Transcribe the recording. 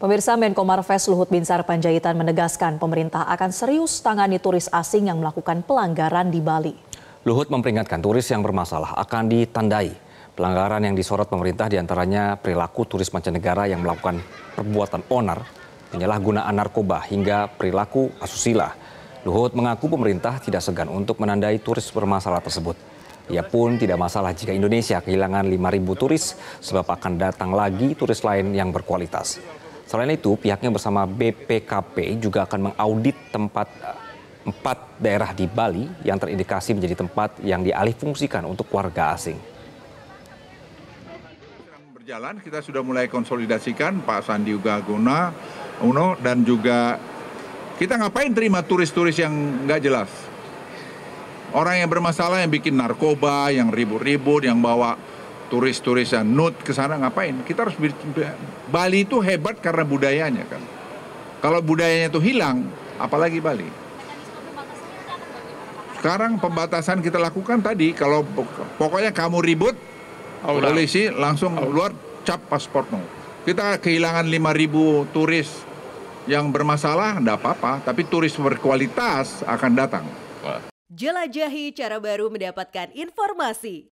Pemirsa Menko Marves Luhut Binsar Panjaitan menegaskan pemerintah akan serius tangani turis asing yang melakukan pelanggaran di Bali. Luhut memperingatkan turis yang bermasalah akan ditandai. Pelanggaran yang disorot pemerintah diantaranya perilaku turis mancanegara yang melakukan perbuatan onar, penyalahgunaan narkoba hingga perilaku asusila. Luhut mengaku pemerintah tidak segan untuk menandai turis bermasalah tersebut. Ia pun tidak masalah jika Indonesia kehilangan 5.000 turis sebab akan datang lagi turis lain yang berkualitas. Selain itu, pihaknya bersama BPKP juga akan mengaudit tempat eh, empat daerah di Bali yang terindikasi menjadi tempat yang dialihfungsikan untuk warga asing. Berjalan, kita sudah mulai konsolidasikan Pak Sandi Guna, Uno, dan juga kita ngapain terima turis-turis yang nggak jelas? Orang yang bermasalah, yang bikin narkoba, yang ribut-ribut, yang bawa turis-turis yang nut ke sana ngapain? Kita harus Bali itu hebat karena budayanya kan. Kalau budayanya itu hilang, apalagi Bali. Sekarang pembatasan kita lakukan tadi kalau pokoknya kamu ribut polisi langsung keluar cap pasportmu. Kita kehilangan 5000 turis yang bermasalah enggak apa-apa, tapi turis berkualitas akan datang. Jelajahi cara baru mendapatkan informasi.